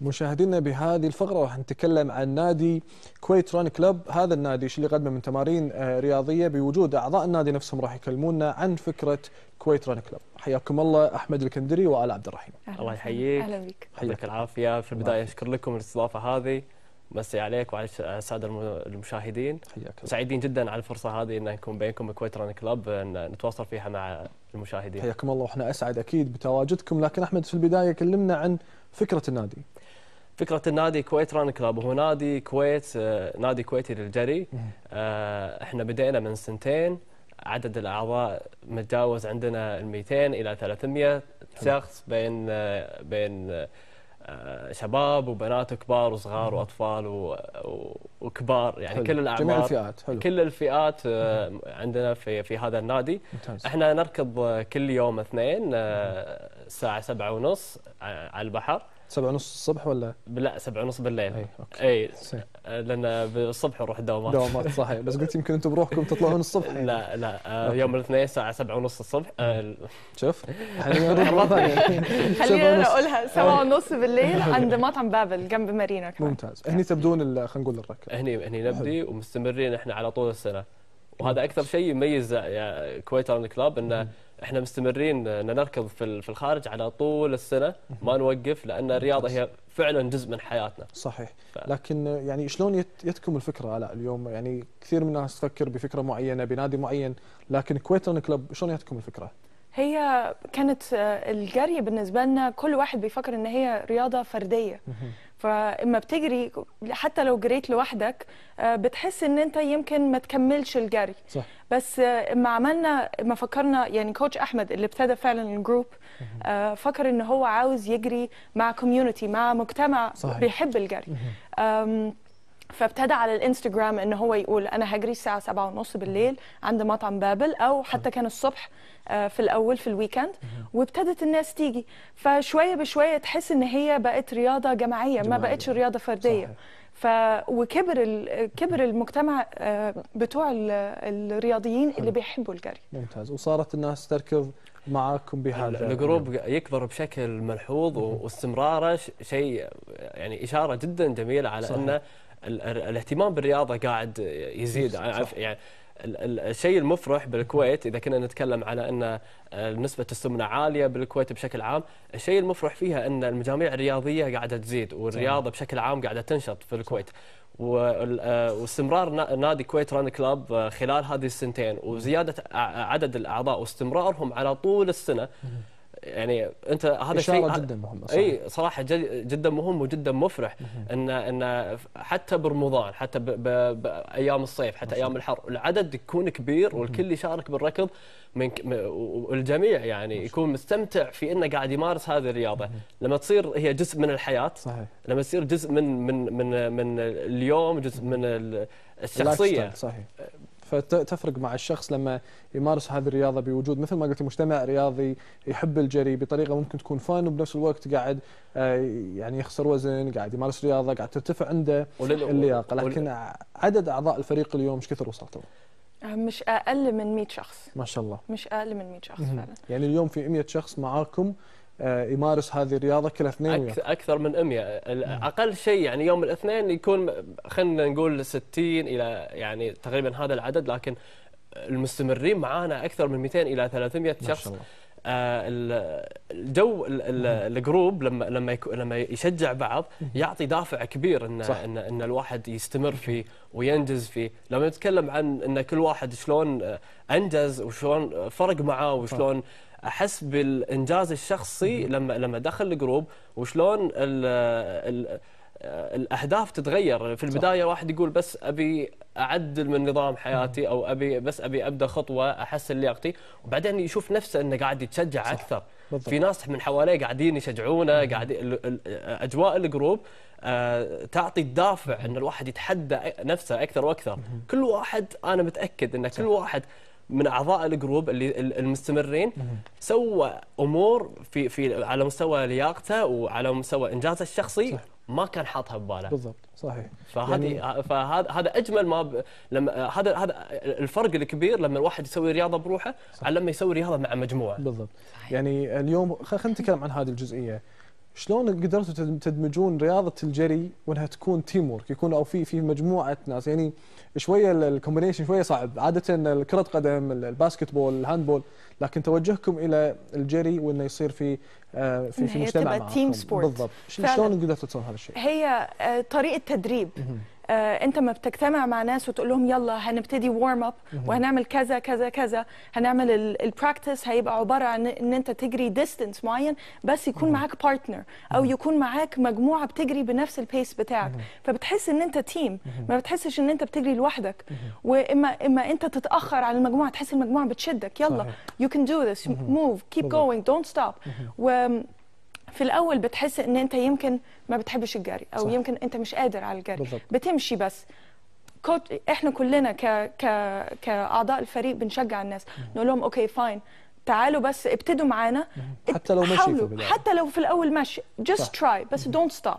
مشاهدينا بهذه الفقرة راح نتكلم عن نادي كويت ران كلب هذا النادي اللي قدمه من تمارين آه، رياضية بوجود أعضاء النادي نفسهم راح يكلمونا عن فكرة كويت ران كلب حياكم الله أحمد الكندري وآل عبد الرحيم الله يحييك أهلا بك يعطيك العافية في البداية أشكر لكم الاستضافة هذه مسي عليك وعلى الساده المشاهدين حياك سعيدين جدا على الفرصه هذه ان نكون بينكم كويت ران كلاب نتواصل فيها مع المشاهدين حياكم الله واحنا اسعد اكيد بتواجدكم لكن احمد في البدايه كلمنا عن فكره النادي فكره النادي كويت ران كلاب هو نادي كويت آه، نادي كويتي للجري آه، احنا بدينا من سنتين عدد الاعضاء متجاوز عندنا ال 200 الى 300 شخص بين آه، بين شباب وبنات وكبار وصغار واطفال وكبار يعني حلو. كل الاعمار جميع الفئات حلو. كل الفئات عندنا في في هذا النادي ممتاز. احنا نركض كل يوم اثنين الساعه سبعة ونص على البحر سبعة ونص الصبح ولا؟ لا سبعة ونص بالليل اي اوكي اي لان بالصبح نروح الدوامات دوامات صحيح بس قلت يمكن انتم بروحكم تطلعون الصبح يعني. لا لا آه، أوكي. يوم الاثنين الساعة سبعة ونص الصبح آه، شوف خليني أقولها خلينا نقولها سبعة ونص بالليل عند مطعم بابل جنب مارينا كمان ممتاز هني تبدون خلينا نقول الركب هني هني نبدي ومستمرين احنا على طول السنة وهذا اكثر شيء يميز كويت كلاب انه احنا مستمرين ان نركض في الخارج على طول السنه ما نوقف لان الرياضه هي فعلا جزء من حياتنا صحيح ف... لكن يعني شلون يتكم الفكره على اليوم يعني كثير من الناس تفكر بفكره معينه بنادي معين لكن كويتون كلب شلون يتكم الفكره هي كانت آه، الجري بالنسبه لنا كل واحد بيفكر ان هي رياضه فرديه فاما بتجري حتى لو جريت لوحدك آه، بتحس ان انت يمكن ما تكملش الجري صح. بس آه، ما عملنا ما فكرنا يعني كوتش احمد اللي ابتدى فعلا الجروب آه، فكر ان هو عاوز يجري مع كوميونتي مع مجتمع صحيح. بيحب الجري فابتدى على الانستجرام ان هو يقول انا هجري الساعه سبعة ونص بالليل عند مطعم بابل او حتى كان الصبح آه، في الاول في الويكند وابتدت الناس تيجي فشويه بشويه تحس ان هي بقت رياضه جماعيه, جماعية. ما بقتش رياضه فرديه صحيح. ف وكبر كبر المجتمع آه، بتوع الرياضيين حلو. اللي بيحبوا الجري ممتاز وصارت الناس تركض معاكم بهذا الجروب يكبر بشكل ملحوظ واستمراره شيء يعني اشاره جدا جميله على صحيح. انه الاهتمام بالرياضه قاعد يزيد يعني الشيء المفرح بالكويت اذا كنا نتكلم على ان آه، نسبه السمنه عاليه بالكويت بشكل عام، الشيء المفرح فيها ان المجاميع الرياضيه قاعده تزيد والرياضه بشكل عام قاعده تنشط في الكويت. آه، واستمرار نادي كويت ران كلاب آه، خلال هذه السنتين وزياده عدد الاعضاء واستمرارهم على طول السنه يعني انت هذا شيء جدا مهم صحيح. اي صراحه جدا مهم وجدا مفرح ان ان حتى برمضان حتى بايام الصيف حتى ايام الحر العدد يكون كبير والكل يشارك بالركض من والجميع يعني يكون مستمتع في انه قاعد يمارس هذه الرياضه لما تصير هي جزء من الحياه صحيح. لما تصير جزء من من من من اليوم جزء من الشخصيه صحيح فتفرق مع الشخص لما يمارس هذه الرياضه بوجود مثل ما قلت مجتمع رياضي يحب الجري بطريقه ممكن تكون فان وبنفس الوقت قاعد آه، يعني يخسر وزن قاعد يمارس رياضه قاعد ترتفع عنده اللياقه لكن عدد اعضاء الفريق اليوم ايش كثر وصلتوا؟ آه، مش اقل من 100 شخص ما شاء الله مش اقل من 100 شخص فعلا يعني اليوم في 100 شخص معاكم آه، يمارس هذه الرياضه كل اثنين اكثر من 100 اقل شيء يعني يوم الاثنين يكون خلينا نقول 60 الى يعني تقريبا هذا العدد لكن المستمرين معانا اكثر من 200 الى 300 شخص ما شاء الله. آه، الجو الجروب لما لما لما يشجع بعض يعطي دافع كبير ان صح. ان ان الواحد يستمر فيه وينجز فيه، لما نتكلم عن ان كل واحد شلون انجز وشلون فرق معاه وشلون صح. احس بالانجاز الشخصي لما لما دخل الجروب وشلون ال الاهداف تتغير في البدايه واحد يقول بس ابي اعدل من نظام حياتي او ابي بس ابي ابدا خطوه احسن لياقتي وبعدين يشوف نفسه انه قاعد يتشجع صح. اكثر بالضبط. في ناس من حواليه قاعدين يشجعونه قاعد اجواء الجروب آه، تعطي الدافع ان الواحد يتحدى نفسه اكثر واكثر كل واحد انا متاكد ان كل واحد من اعضاء الجروب اللي المستمرين سوى امور في في على مستوى لياقته وعلى مستوى انجازه الشخصي صح. ما كان حاطها بباله بالضبط صحيح فهذه يعني آه، فهذا هذا اجمل ما ب... لما آه، هذا هذا الفرق الكبير لما الواحد يسوي رياضه بروحه عن لما يسوي رياضه مع مجموعه بالضبط صحيح. يعني اليوم خلينا نتكلم عن هذه الجزئيه شلون قدرتوا تدمجون رياضه الجري وانها تكون تيم ورك يكون او في في مجموعه ناس يعني شويه الكومبينيشن شويه صعب عاده كره قدم الباسكت بول الهاندبول لكن توجهكم الى الجري وانه يصير في آه، في في مجتمع تيم سبورت بالضبط شلون قدرتوا تسوون هذا الشيء؟ هي آه، طريقه تدريب آه، انت ما بتجتمع مع ناس وتقول لهم يلا هنبتدي وورم اب وهنعمل كذا كذا كذا هنعمل البراكتس هيبقى عباره عن ان انت تجري ديستنس معين بس يكون معاك بارتنر او يكون معاك مجموعه بتجري بنفس البيس بتاعك فبتحس ان انت تيم ما بتحسش ان انت بتجري لوحدك واما اما انت تتاخر على المجموعه تحس المجموعه بتشدك يلا يو كان دو ذس موف كيب جوينج دونت ستوب في الاول بتحس ان انت يمكن ما بتحبش الجري او صح. يمكن انت مش قادر على الجري بالضبط. بتمشي بس كوت احنا كلنا ك... ك... كاعضاء الفريق بنشجع الناس نقول لهم اوكي فاين تعالوا بس ابتدوا معانا حتى لو مشي في حتى لو في الاول مشي جاست تراي بس دونت ستوب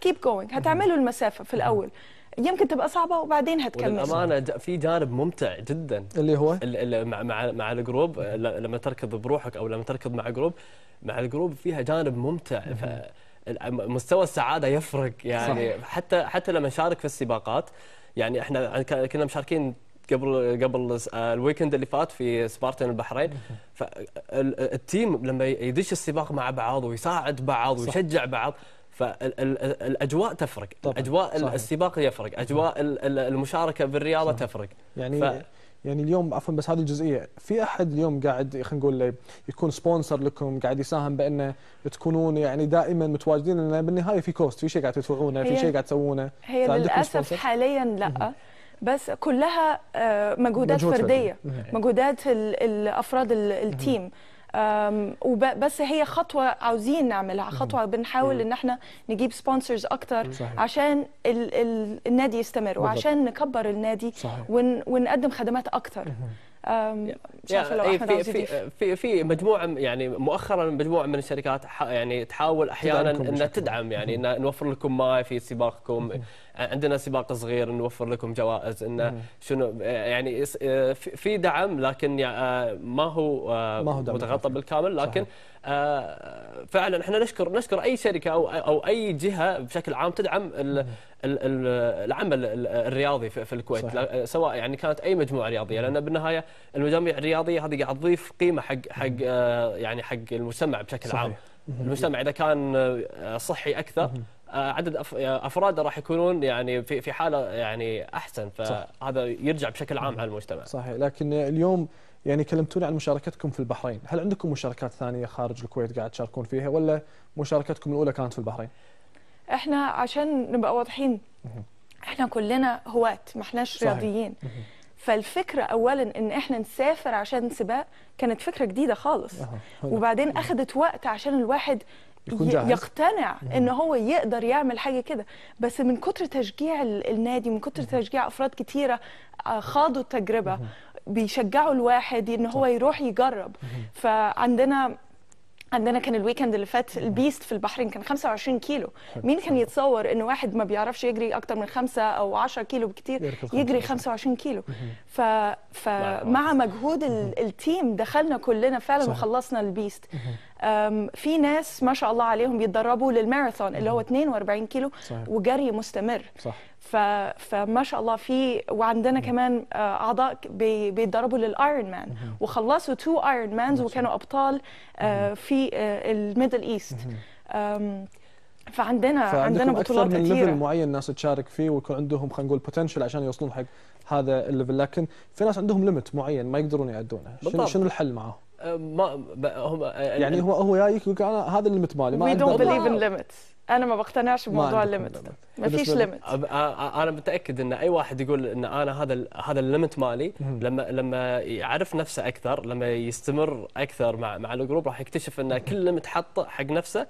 كيب جوينج هتعملوا المسافه في الاول يمكن تبقى صعبه وبعدين هتكمل للامانه في جانب ممتع جدا اللي هو مع مع الجروب لما تركض بروحك او لما تركض مع جروب مع الجروب فيها جانب ممتع مستوى السعاده يفرق يعني صح. حتى حتى لما نشارك في السباقات يعني احنا كنا مشاركين قبل قبل الويكند اللي فات في سبارتن البحرين فالتيم لما يدش السباق مع بعض ويساعد بعض ويشجع بعض فالاجواء تفرق طبعًا. اجواء صحيح. السباق يفرق اجواء المشاركه بالرياضه صحيح. تفرق يعني ف... يعني اليوم عفوا بس هذه الجزئيه في احد اليوم قاعد خلينا نقول يكون سبونسر لكم قاعد يساهم بانه تكونون يعني دائما متواجدين لان بالنهايه في كوست في شيء قاعد تدفعونه في شيء قاعد تسوونه هي للاسف حاليا لا بس كلها آه، مجهودات فرديه مجهودات الافراد التيم بس هي خطوه عاوزين نعملها خطوه بنحاول ان احنا نجيب سبونسرز اكتر عشان النادي يستمر وعشان نكبر النادي ونقدم خدمات اكتر إيه، في, في, في في مجموعه يعني مؤخرا مجموعه من الشركات يعني تحاول احيانا انها تدعم يعني ان نوفر لكم ماي في سباقكم عندنا سباق صغير نوفر لكم جوائز انه شنو يعني آه، في دعم لكن آه، ما هو آه، ما هو متغطى بالكامل لكن صحيح. فعلا احنا نشكر نشكر اي شركه او او اي جهه بشكل عام تدعم العمل الرياضي في الكويت صحيح. سواء يعني كانت اي مجموعه رياضيه لان بالنهايه المجاميع الرياضيه هذه قاعد تضيف قيمه حق حق آه، يعني حق المجتمع بشكل صحيح. عام المجتمع اذا كان آه، صحي اكثر آه، عدد افراده راح يكونون يعني في في حاله يعني احسن فهذا يرجع بشكل عام على المجتمع صحيح لكن اليوم يعني كلمتونا عن مشاركتكم في البحرين هل عندكم مشاركات ثانيه خارج الكويت قاعد تشاركون فيها ولا مشاركتكم الاولى كانت في البحرين احنا عشان نبقى واضحين احنا كلنا هواة ما احناش رياضيين فالفكره اولا ان احنا نسافر عشان سباق كانت فكره جديده خالص وبعدين اخذت وقت عشان الواحد يقتنع ان هو يقدر يعمل حاجه كده بس من كتر تشجيع النادي من كتر تشجيع افراد كتيره آه، خاضوا التجربه بيشجعوا الواحد ان هو يروح يجرب فعندنا عندنا كان الويكند اللي فات البيست في البحرين كان 25 كيلو مين كان يتصور ان واحد ما بيعرفش يجري اكتر من 5 او 10 كيلو بكتير يجري 25 كيلو ف... فمع مجهود التيم دخلنا كلنا فعلا وخلصنا البيست في ناس ما شاء الله عليهم بيتدربوا للماراثون اللي هو 42 كيلو صحيح. وجري مستمر صح. ف... فما شاء الله في وعندنا كمان آه، اعضاء بي... بيتدربوا للايرون مان وخلصوا تو ايرون مانز وكانوا ابطال آه، في آه، الميدل ايست فعندنا عندنا بطولات اكثر من ليفل معين الناس تشارك فيه ويكون عندهم خلينا نقول بوتنشل عشان يوصلون حق هذا الليفل لكن في ناس عندهم ليمت معين ما يقدرون يعدونه شنو الحل معاهم ما هم يعني هو هو جايك يقول انا هذا الليمت مالي ما وي دونت بليف ان انا ما بقتنعش بموضوع الليمت ما فيش ليمت انا متاكد ان اي واحد يقول ان انا هذا هذا الليمت مالي لما لما يعرف نفسه اكثر لما يستمر اكثر مع مع الجروب راح يكتشف ان كل ليمت حطه حق نفسه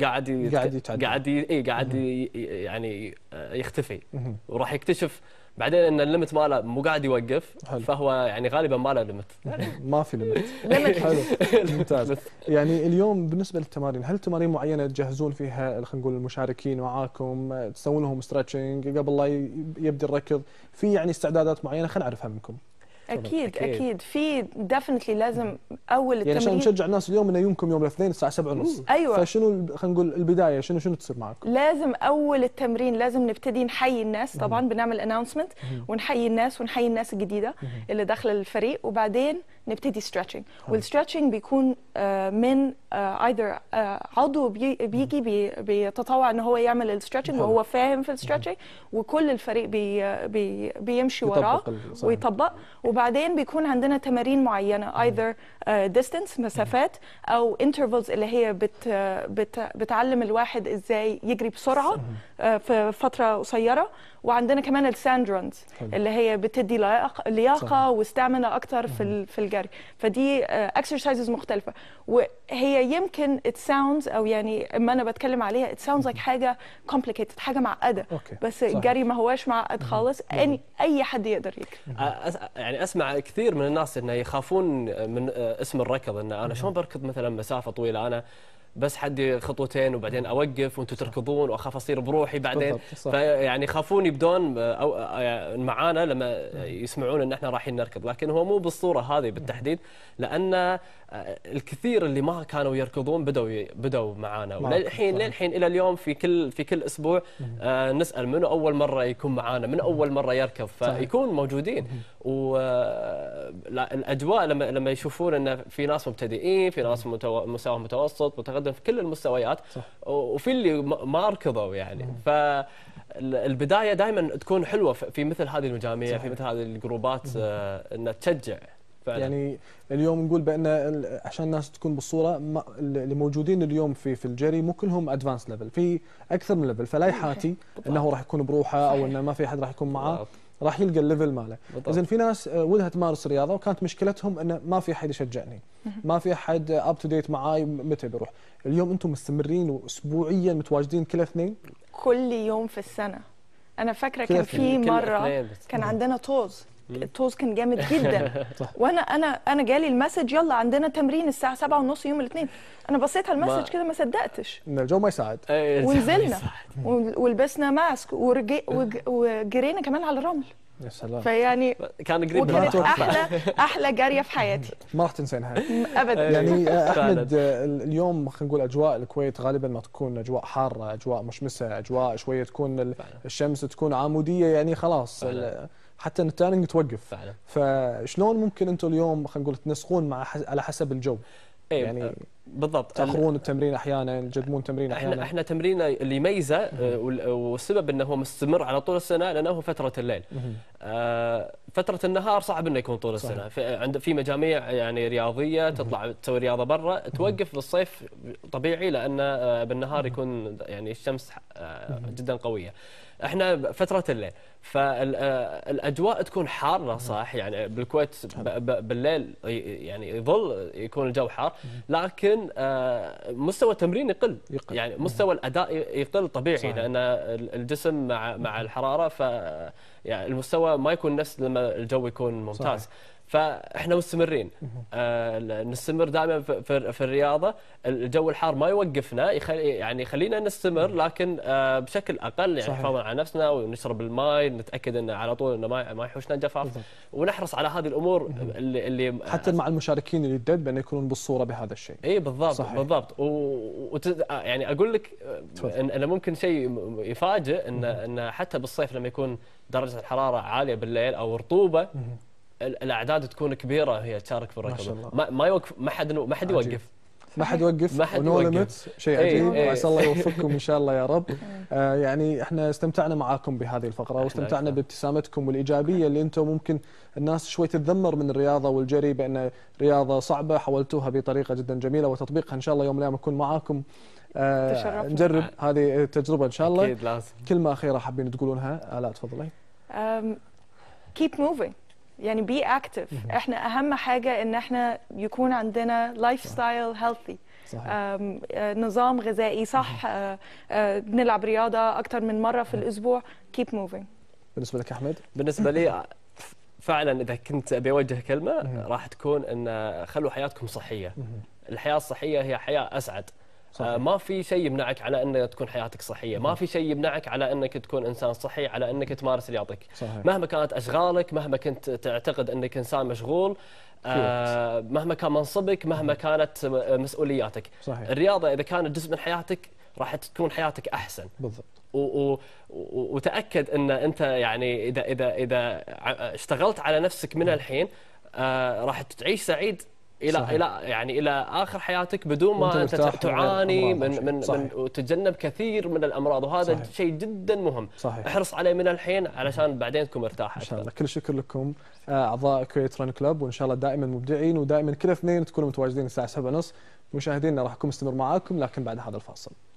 قاعد قاعد قاعد اي قاعد يعني آه، يختفي وراح يكتشف بعدين ان الليمت ماله مو قاعد يوقف حلو. فهو يعني غالبا ما له ليمت يعني ما في ليمت حلو ممتاز يعني اليوم بالنسبه للتمارين هل تمارين معينه تجهزون فيها خلينا نقول المشاركين معاكم تسوون لهم ستريتشنج قبل لا يبدا الركض في يعني استعدادات معينه خلينا نعرفها منكم اكيد اكيد, أكيد. في ديفنتلي لازم اول التمرين يعني عشان نشجع الناس اليوم انه يومكم يوم الاثنين الساعه 7:30 ايوه فشنو خلينا نقول البدايه شنو شنو تصير معكم لازم اول التمرين لازم نبتدي نحيي الناس طبعا بنعمل اناونسمنت ونحيي الناس ونحيي الناس الجديده اللي داخله الفريق وبعدين نبتدي ستريتشنج طيب. والستريتشنج بيكون آه، من ايذر آه، آه، عضو بيجي بيتطوع ان هو يعمل الستريتشنج وهو فاهم في الستريتشنج وكل الفريق بي بي بيمشي وراه ويطبق وبعدين بيكون عندنا تمارين معينه ايذر ديستنس مسافات او انترفلز اللي هي بت بت بتعلم الواحد ازاي يجري بسرعه في فتره قصيره وعندنا كمان الساندرونز اللي هي بتدي لياقه واستعمل اكتر في في الجري فدي اكسرسايزز آه، مختلفه وهي يمكن ات ساوندز او يعني اما انا بتكلم عليها ات ساوندز لايك حاجه كومبليكيتد حاجه معقده بس الجري ما هواش معقد خالص أي, اي حد يقدر يجري يعني اسمع كثير من الناس انه يخافون من آه، اسم الركض ان انا شلون بركض مثلا مسافه طويله انا بس حدي خطوتين وبعدين اوقف وانتم تركضون واخاف اصير بروحي بعدين يعني يخافون يبدون أو معانا لما يسمعون ان احنا رايحين نركض لكن هو مو بالصوره هذه بالتحديد لان الكثير اللي ما كانوا يركضون بدوا بدوا معانا وللحين للحين الى اليوم في كل في كل اسبوع آه، نسال منو اول مره يكون معانا من اول مره يركض فيكون موجودين والاجواء آه، لما لما يشوفون ان في ناس مبتدئين في ناس مستوى متوسط متقدم في كل المستويات وفي اللي ما ركضوا يعني ف البدايه دائما تكون حلوه في مثل هذه المجاميع صحيح. في مثل هذه الجروبات آه، انها تشجع فعلا. يعني اليوم نقول بان عشان الناس تكون بالصوره اللي موجودين اليوم في في الجري مو كلهم ادفانس ليفل في اكثر من ليفل فلا يحاتي انه راح يكون بروحه او انه ما في احد راح يكون معاه راح يلقى الليفل ماله زين في ناس آه، ودها تمارس رياضه وكانت مشكلتهم انه ما في احد يشجعني ما في احد اب تو ديت معاي متى بروح اليوم انتم مستمرين واسبوعيا متواجدين كل اثنين كل يوم في السنه انا فاكره كان في مره كان عندنا طوز التوز كان جامد جدا وانا انا انا جالي المسج يلا عندنا تمرين الساعه 7 ونص يوم الاثنين انا بصيت على المسج كده ما صدقتش ان الجو ما يساعد إيه، إيه، إيه، ونزلنا ولبسنا ماسك وجرينا كمان على الرمل يا سلام فيعني كان قريب من احلى احلى جاريه في حياتي ما راح تنسينها ابدا يعني آه، احمد آه، اليوم خلينا نقول اجواء الكويت غالبا ما تكون اجواء حاره اجواء مشمسه اجواء شويه تكون الشمس تكون عموديه يعني خلاص حتى ان الترننج توقف فعلا فشلون ممكن انتم اليوم خلينا نقول تنسقون مع حس... على حسب الجو أيه يعني آه، بالضبط تاخرون التمرين احيانا تقدمون تمرين احيانا احنا احنا تمريننا اللي يميزه آه، والسبب انه هو مستمر على طول السنه لانه هو فتره الليل آه، فتره النهار صعب انه يكون طول السنه عند في مجاميع يعني رياضيه تطلع تسوي رياضه برا توقف بالصيف طبيعي لان بالنهار يكون يعني الشمس جدا قويه احنا فتره الليل فالاجواء آه، تكون حاره صح يعني بالكويت بالليل يعني يظل يكون الجو حار لكن آه، مستوى التمرين يقل, يقل. يعني مستوى الاداء يقل طبيعي لان الجسم مع مع الحراره ف يعني المستوى ما يكون نفس لما الجو يكون ممتاز صحيح. فاحنا مستمرين آه نستمر دائما في, في الرياضه الجو الحار ما يوقفنا يخلي يعني يخلينا نستمر لكن آه بشكل اقل يعني نحافظ على نفسنا ونشرب الماء نتاكد انه على طول انه ما ما يحوشنا جفاف ونحرص على هذه الامور اللي, اللي آه، حتى مع المشاركين اللي ضد بان يكونون بالصوره بهذا الشيء اي بالضبط صحيح. بالضبط و... وت... آه، يعني اقول لك آه، إن انا ممكن شيء يفاجئ ان ان حتى بالصيف لما يكون درجه الحراره عاليه بالليل او رطوبه الاعداد تكون كبيره هي تشارك في الركض ما شاء الله ما, ما يوقف ما حد ما حد يوقف ما حد يوقف ما حد يوقف شيء إيه، عجيب ايه عسى الله يوفقكم ان شاء الله يا رب إيه. آه يعني احنا استمتعنا معاكم بهذه الفقره واستمتعنا بابتسامتكم والايجابيه اللي انتم ممكن الناس شوي تتذمر من الرياضه والجري بان رياضه صعبه حولتوها بطريقه جدا جميله وتطبيقها ان شاء الله يوم من الايام اكون معاكم آه نجرب هذه التجربه ان شاء الله اكيد لازم كلمه اخيره حابين تقولونها الاء آه، تفضلي um, keep moving يعني بي اكتف احنا اهم حاجه ان احنا يكون عندنا لايف ستايل هيلثي نظام غذائي صح آه آه بنلعب رياضه اكتر من مره في الاسبوع كيب موفينج بالنسبه لك احمد بالنسبه لي آه، فعلا اذا كنت ابي اوجه كلمه راح تكون ان آه، خلوا حياتكم صحيه الحياه الصحيه هي حياه اسعد صحيح. آه، ما في شيء يمنعك على ان تكون حياتك صحيه، ما في شيء يمنعك على انك تكون انسان صحي، على انك تمارس رياضتك. صحيح. مهما كانت اشغالك، مهما كنت تعتقد انك انسان مشغول، آه مهما كان منصبك، مهما كانت آه، مسؤولياتك. صحيح. الرياضه اذا كانت جزء من حياتك راح تكون حياتك احسن. بالضبط. و... و... وتاكد ان انت يعني اذا اذا اذا اشتغلت على نفسك من نعم. الحين آه راح تعيش سعيد الى صحيح. الى يعني الى اخر حياتك بدون ما انت تعاني من من, من وتتجنب كثير من الامراض وهذا صحيح. شيء جدا مهم صحيح. احرص عليه من الحين علشان بعدين تكون مرتاح ان شاء الله كل شكر لكم آه، اعضاء كويت رن كلوب وان شاء الله دائما مبدعين ودائما كل اثنين تكونوا متواجدين الساعه 7:30 مشاهدينا راح اكون مستمر معاكم لكن بعد هذا الفاصل